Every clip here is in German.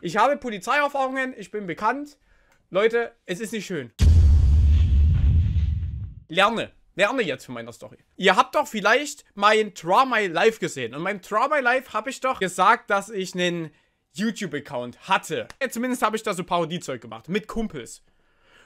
Ich habe Polizeierfahrungen, ich bin bekannt. Leute, es ist nicht schön. Lerne. Lerne jetzt von meiner Story. Ihr habt doch vielleicht mein Draw My Life gesehen. Und mein Draw My Life habe ich doch gesagt, dass ich einen YouTube-Account hatte. Ja, zumindest habe ich da so Parodiezeug gemacht. Mit Kumpels.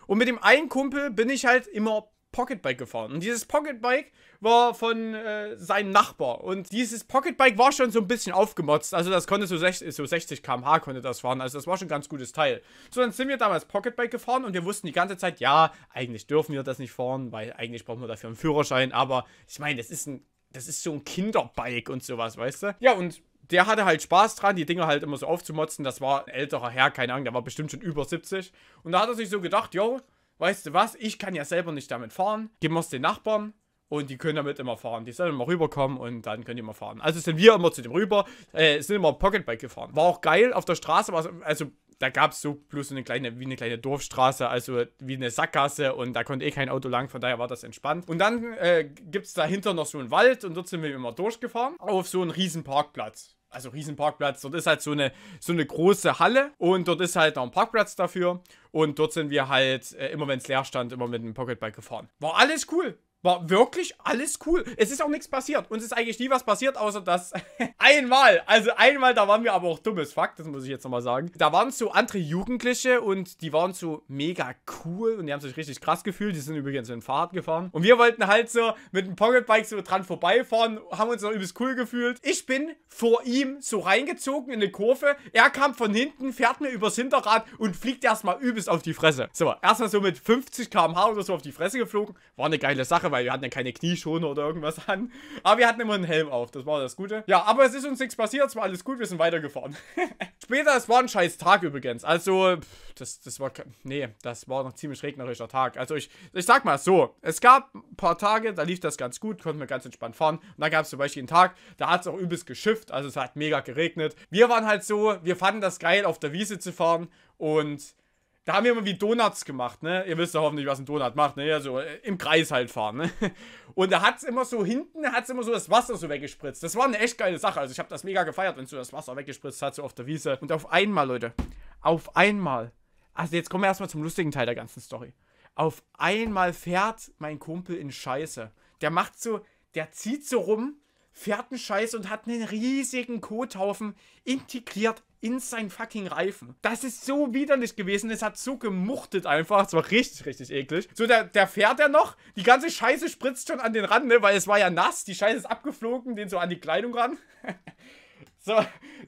Und mit dem einen Kumpel bin ich halt immer Pocketbike gefahren. Und dieses Pocketbike war von äh, seinem Nachbar. Und dieses Pocketbike war schon so ein bisschen aufgemotzt. Also das konnte so 60, so 60 km/h konnte das fahren. Also das war schon ein ganz gutes Teil. So, dann sind wir damals Pocketbike gefahren und wir wussten die ganze Zeit, ja, eigentlich dürfen wir das nicht fahren, weil eigentlich brauchen wir dafür einen Führerschein. Aber ich meine, das ist ein, das ist so ein Kinderbike und sowas, weißt du? Ja, und der hatte halt Spaß dran, die Dinger halt immer so aufzumotzen. Das war ein älterer Herr, keine Ahnung, der war bestimmt schon über 70. Und da hat er sich so gedacht, yo, weißt du was, ich kann ja selber nicht damit fahren, geben wir es den Nachbarn und die können damit immer fahren. Die sollen immer rüberkommen und dann können die immer fahren. Also sind wir immer zu dem rüber, äh, sind immer Pocketbike gefahren. War auch geil, auf der Straße war also da gab es so bloß so eine kleine, wie eine kleine Dorfstraße, also wie eine Sackgasse und da konnte eh kein Auto lang, von daher war das entspannt. Und dann äh, gibt es dahinter noch so einen Wald und dort sind wir immer durchgefahren auf so einen riesen Parkplatz also Riesenparkplatz. Dort ist halt so eine, so eine große Halle und dort ist halt noch ein Parkplatz dafür. Und dort sind wir halt äh, immer, wenn es leer stand, immer mit dem Pocketbike gefahren. War alles cool war wirklich alles cool. Es ist auch nichts passiert. Uns ist eigentlich nie was passiert, außer dass einmal, also einmal, da waren wir aber auch dummes Fakt, das muss ich jetzt nochmal sagen. Da waren so andere Jugendliche und die waren so mega cool und die haben sich richtig krass gefühlt. Die sind übrigens in Fahrrad gefahren. Und wir wollten halt so mit dem Pocketbike so dran vorbeifahren, haben uns noch übelst cool gefühlt. Ich bin vor ihm so reingezogen in eine Kurve. Er kam von hinten, fährt mir übers Hinterrad und fliegt erstmal übelst auf die Fresse. So, erstmal so mit 50 km/h oder so auf die Fresse geflogen. War eine geile Sache weil wir hatten ja keine Knieschoner oder irgendwas an. Aber wir hatten immer einen Helm auf, das war das Gute. Ja, aber es ist uns nichts passiert, es war alles gut, wir sind weitergefahren. Später, es war ein scheiß Tag übrigens. Also, das, das war, nee, das war noch ziemlich regnerischer Tag. Also ich, ich sag mal so, es gab ein paar Tage, da lief das ganz gut, konnten wir ganz entspannt fahren. Und dann gab es zum Beispiel einen Tag, da hat es auch übelst geschifft, also es hat mega geregnet. Wir waren halt so, wir fanden das geil, auf der Wiese zu fahren und da haben wir immer wie Donuts gemacht, ne? Ihr wisst ja hoffentlich, was ein Donut macht, ne? Ja, so äh, im Kreis halt fahren, ne? Und da hat's immer so hinten, hat's immer so das Wasser so weggespritzt. Das war eine echt geile Sache. Also ich habe das mega gefeiert, wenn so das Wasser weggespritzt hat, so auf der Wiese. Und auf einmal, Leute, auf einmal. Also jetzt kommen wir erstmal zum lustigen Teil der ganzen Story. Auf einmal fährt mein Kumpel in Scheiße. Der macht so, der zieht so rum fährt einen Scheiß und hat einen riesigen Kothaufen integriert in seinen fucking Reifen. Das ist so widerlich gewesen. Es hat so gemuchtet einfach. Es war richtig, richtig eklig. So, der, der fährt ja noch. Die ganze Scheiße spritzt schon an den Rand, ne? Weil es war ja nass. Die Scheiße ist abgeflogen, den so an die Kleidung ran. So,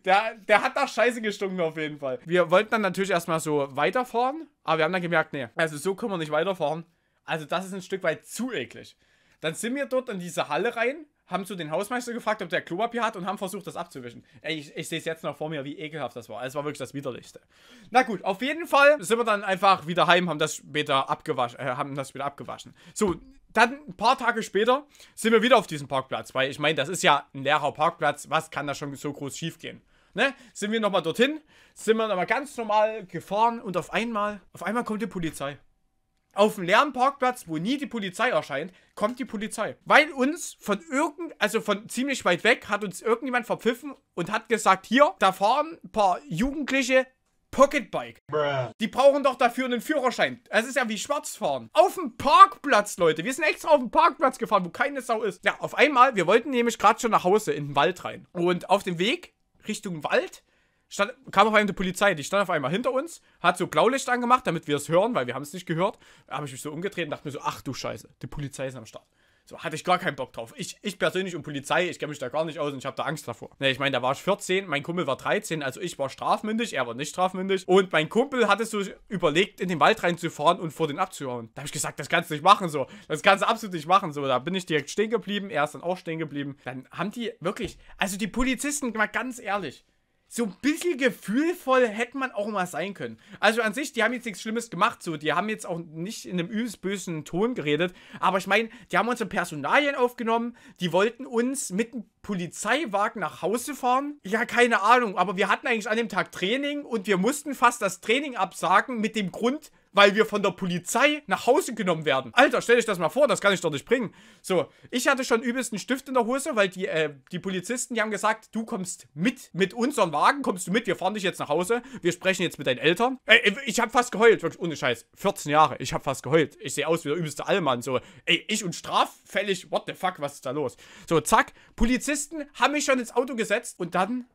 der, der hat nach Scheiße gestunken auf jeden Fall. Wir wollten dann natürlich erstmal so weiterfahren, aber wir haben dann gemerkt, nee, also so können wir nicht weiterfahren. Also das ist ein Stück weit zu eklig. Dann sind wir dort in diese Halle rein, haben zu den Hausmeister gefragt, ob der Klopapier hat und haben versucht, das abzuwischen. Ey, ich, ich sehe es jetzt noch vor mir, wie ekelhaft das war. Es war wirklich das Widerlichste. Na gut, auf jeden Fall sind wir dann einfach wieder heim, haben das später abgewaschen, äh, haben das später abgewaschen. So, dann ein paar Tage später sind wir wieder auf diesem Parkplatz, weil ich meine, das ist ja ein leerer Parkplatz, was kann da schon so groß schief gehen? Ne? Sind wir nochmal dorthin, sind wir nochmal ganz normal gefahren und auf einmal, auf einmal kommt die Polizei auf dem leeren Parkplatz, wo nie die Polizei erscheint, kommt die Polizei. Weil uns von irgend, also von ziemlich weit weg, hat uns irgendjemand verpfiffen und hat gesagt, hier, da fahren ein paar Jugendliche Pocketbike. Bruh. Die brauchen doch dafür einen Führerschein. Es ist ja wie Schwarzfahren. Auf dem Parkplatz, Leute. Wir sind extra auf dem Parkplatz gefahren, wo keine Sau ist. Ja, auf einmal, wir wollten nämlich gerade schon nach Hause in den Wald rein. Und auf dem Weg Richtung Wald stand, kam auf einmal die Polizei, die stand auf einmal hinter uns, hat so Blaulicht angemacht, damit wir es hören, weil wir haben es nicht gehört. Da habe ich mich so umgedreht und dachte mir so, ach du Scheiße, die Polizei ist am Start. So hatte ich gar keinen Bock drauf. Ich, ich persönlich und Polizei, ich kenne mich da gar nicht aus und ich habe da Angst davor. Ne, ich meine, da war ich 14, mein Kumpel war 13, also ich war strafmündig, er war nicht strafmündig. Und mein Kumpel hatte so überlegt, in den Wald reinzufahren und vor den abzuhauen. Da habe ich gesagt, das kannst du nicht machen so. Das kannst du absolut nicht machen so. Da bin ich direkt stehen geblieben, er ist dann auch stehen geblieben. Dann haben die wirklich, also die Polizisten, mal ganz ehrlich, so ein bisschen gefühlvoll hätte man auch mal sein können. Also an sich, die haben jetzt nichts Schlimmes gemacht, so. Die haben jetzt auch nicht in einem übelst bösen Ton geredet. Aber ich meine, die haben unsere Personalien aufgenommen. Die wollten uns mit ein Polizeiwagen nach Hause fahren? Ja, keine Ahnung, aber wir hatten eigentlich an dem Tag Training und wir mussten fast das Training absagen mit dem Grund, weil wir von der Polizei nach Hause genommen werden. Alter, stell dich das mal vor, das kann ich doch nicht bringen. So, ich hatte schon übelst einen Stift in der Hose, weil die, äh, die Polizisten, die haben gesagt, du kommst mit, mit unserem Wagen kommst du mit, wir fahren dich jetzt nach Hause, wir sprechen jetzt mit deinen Eltern. Ey, äh, äh, ich habe fast geheult, wirklich, ohne Scheiß, 14 Jahre, ich habe fast geheult. Ich sehe aus wie der übelste Allmann, so, ey, ich und straffällig, what the fuck, was ist da los? So, zack, Polizist Polizisten haben mich schon ins Auto gesetzt und dann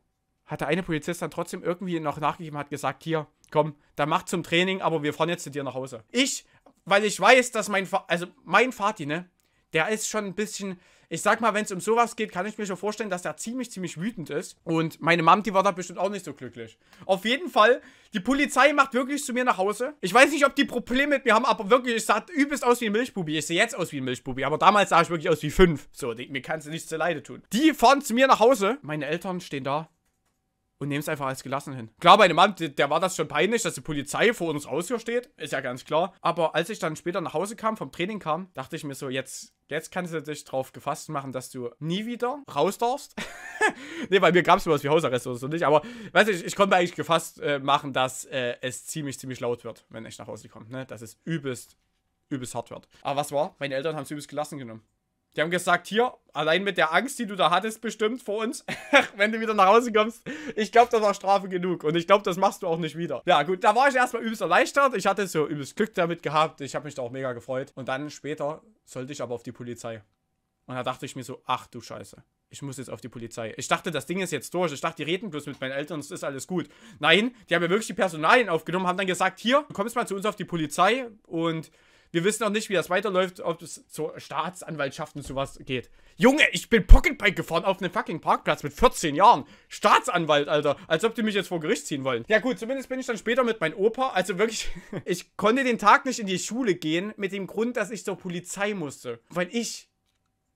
hat der eine Polizist dann trotzdem irgendwie noch nachgegeben, und hat gesagt, hier, komm, dann mach zum Training, aber wir fahren jetzt zu dir nach Hause. Ich, weil ich weiß, dass mein, Fa also mein Vati, ne, der ist schon ein bisschen, ich sag mal, wenn es um sowas geht, kann ich mir schon vorstellen, dass er ziemlich, ziemlich wütend ist. Und meine Mom, die war da bestimmt auch nicht so glücklich. Auf jeden Fall, die Polizei macht wirklich zu mir nach Hause. Ich weiß nicht, ob die Probleme mit mir haben, aber wirklich, ich sah übelst aus wie ein Milchbubi. Ich sehe jetzt aus wie ein Milchbubi, aber damals sah ich wirklich aus wie fünf. So, die, mir kannst du nichts zu Leide tun. Die fahren zu mir nach Hause. Meine Eltern stehen da und nehme es einfach als gelassen hin. Klar, bei einem Mann, der war das schon peinlich, dass die Polizei vor uns Ausgür steht, ist ja ganz klar. Aber als ich dann später nach Hause kam, vom Training kam, dachte ich mir so, jetzt, jetzt kannst du dich drauf gefasst machen, dass du nie wieder raus darfst. nee, bei mir gab es sowas wie Hausarrest oder so nicht, aber weiß ich, ich konnte eigentlich gefasst äh, machen, dass äh, es ziemlich, ziemlich laut wird, wenn ich nach Hause komme. Ne? Dass es übelst, übelst hart wird. Aber was war? Meine Eltern haben es übelst gelassen genommen. Die haben gesagt, hier, allein mit der Angst, die du da hattest, bestimmt vor uns, wenn du wieder nach Hause kommst, ich glaube, das war Strafe genug. Und ich glaube, das machst du auch nicht wieder. Ja, gut, da war ich erstmal übelst erleichtert. Ich hatte so übelst Glück damit gehabt. Ich habe mich da auch mega gefreut. Und dann später sollte ich aber auf die Polizei. Und da dachte ich mir so, ach du Scheiße. Ich muss jetzt auf die Polizei. Ich dachte, das Ding ist jetzt durch. Ich dachte, die reden bloß mit meinen Eltern, es ist alles gut. Nein, die haben ja wirklich die Personalien aufgenommen, haben dann gesagt, hier, du kommst mal zu uns auf die Polizei und wir wissen auch nicht, wie das weiterläuft, ob es zur Staatsanwaltschaft und sowas geht. Junge, ich bin Pocketbike gefahren auf einem fucking Parkplatz mit 14 Jahren. Staatsanwalt, Alter. Als ob die mich jetzt vor Gericht ziehen wollen. Ja gut, zumindest bin ich dann später mit meinem Opa. Also wirklich, ich konnte den Tag nicht in die Schule gehen mit dem Grund, dass ich zur Polizei musste. Weil ich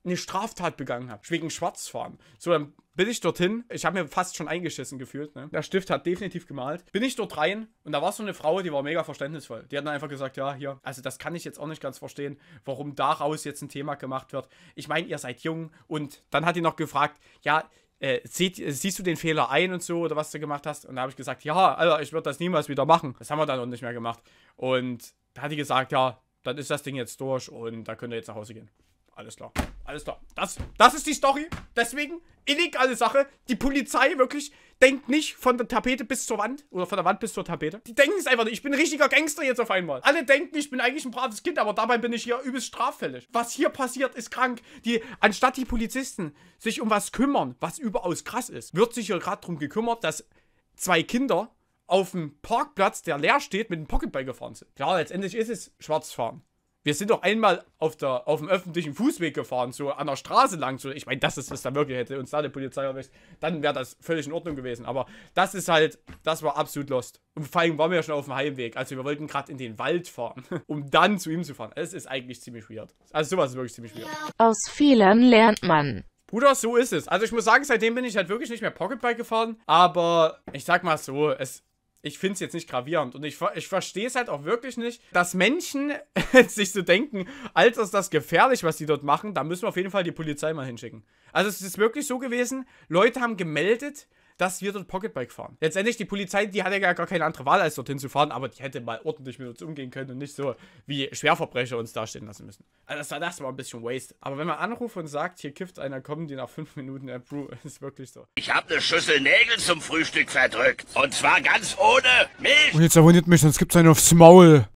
eine Straftat begangen habe, wegen Schwarzfahren. So, dann bin ich dorthin. Ich habe mir fast schon eingeschissen gefühlt. Ne? Der Stift hat definitiv gemalt. Bin ich dort rein und da war so eine Frau, die war mega verständnisvoll. Die hat dann einfach gesagt, ja, hier, also das kann ich jetzt auch nicht ganz verstehen, warum daraus jetzt ein Thema gemacht wird. Ich meine, ihr seid jung. Und dann hat die noch gefragt, ja, äh, sieht, äh, siehst du den Fehler ein und so oder was du gemacht hast? Und da habe ich gesagt, ja, Alter, ich würde das niemals wieder machen. Das haben wir dann auch nicht mehr gemacht. Und da hat die gesagt, ja, dann ist das Ding jetzt durch und da könnt ihr jetzt nach Hause gehen. Alles klar. Alles klar. Das, das ist die Story. Deswegen, illegale Sache. Die Polizei wirklich denkt nicht von der Tapete bis zur Wand. Oder von der Wand bis zur Tapete. Die denken es einfach nicht. Ich bin ein richtiger Gangster jetzt auf einmal. Alle denken, ich bin eigentlich ein braves Kind, aber dabei bin ich hier übelst straffällig. Was hier passiert, ist krank. Die, anstatt die Polizisten sich um was kümmern, was überaus krass ist, wird sich hier gerade darum gekümmert, dass zwei Kinder auf dem Parkplatz, der leer steht, mit dem Pocketball gefahren sind. Klar, letztendlich ist es Schwarzfahren wir sind doch einmal auf, der, auf dem öffentlichen Fußweg gefahren, so an der Straße lang. So, ich meine, das ist, was da wirklich hätte uns da die Polizei erwischt, dann wäre das völlig in Ordnung gewesen. Aber das ist halt, das war absolut lost. Und vor allem waren wir ja schon auf dem Heimweg. Also wir wollten gerade in den Wald fahren, um dann zu ihm zu fahren. Es ist eigentlich ziemlich weird. Also sowas ist wirklich ziemlich weird. Aus Fehlern lernt man. Bruder, so ist es. Also ich muss sagen, seitdem bin ich halt wirklich nicht mehr Pocketbike gefahren. Aber ich sag mal so, es ich finde es jetzt nicht gravierend. Und ich, ich verstehe es halt auch wirklich nicht, dass Menschen sich so denken, Alter, ist das gefährlich, was die dort machen. Da müssen wir auf jeden Fall die Polizei mal hinschicken. Also es ist wirklich so gewesen, Leute haben gemeldet, dass wir dort Pocketbike fahren. Letztendlich, die Polizei, die hatte ja gar keine andere Wahl, als dorthin zu fahren, aber die hätte mal ordentlich mit uns umgehen können und nicht so wie Schwerverbrecher uns dastehen lassen müssen. Also das war das war ein bisschen waste. Aber wenn man anruft und sagt, hier kifft einer, kommen die nach fünf Minuten approve, ist wirklich so. Ich habe eine Schüssel Nägel zum Frühstück verdrückt. Und zwar ganz ohne Milch. Und oh, jetzt abonniert mich, sonst gibt's einen aufs Maul.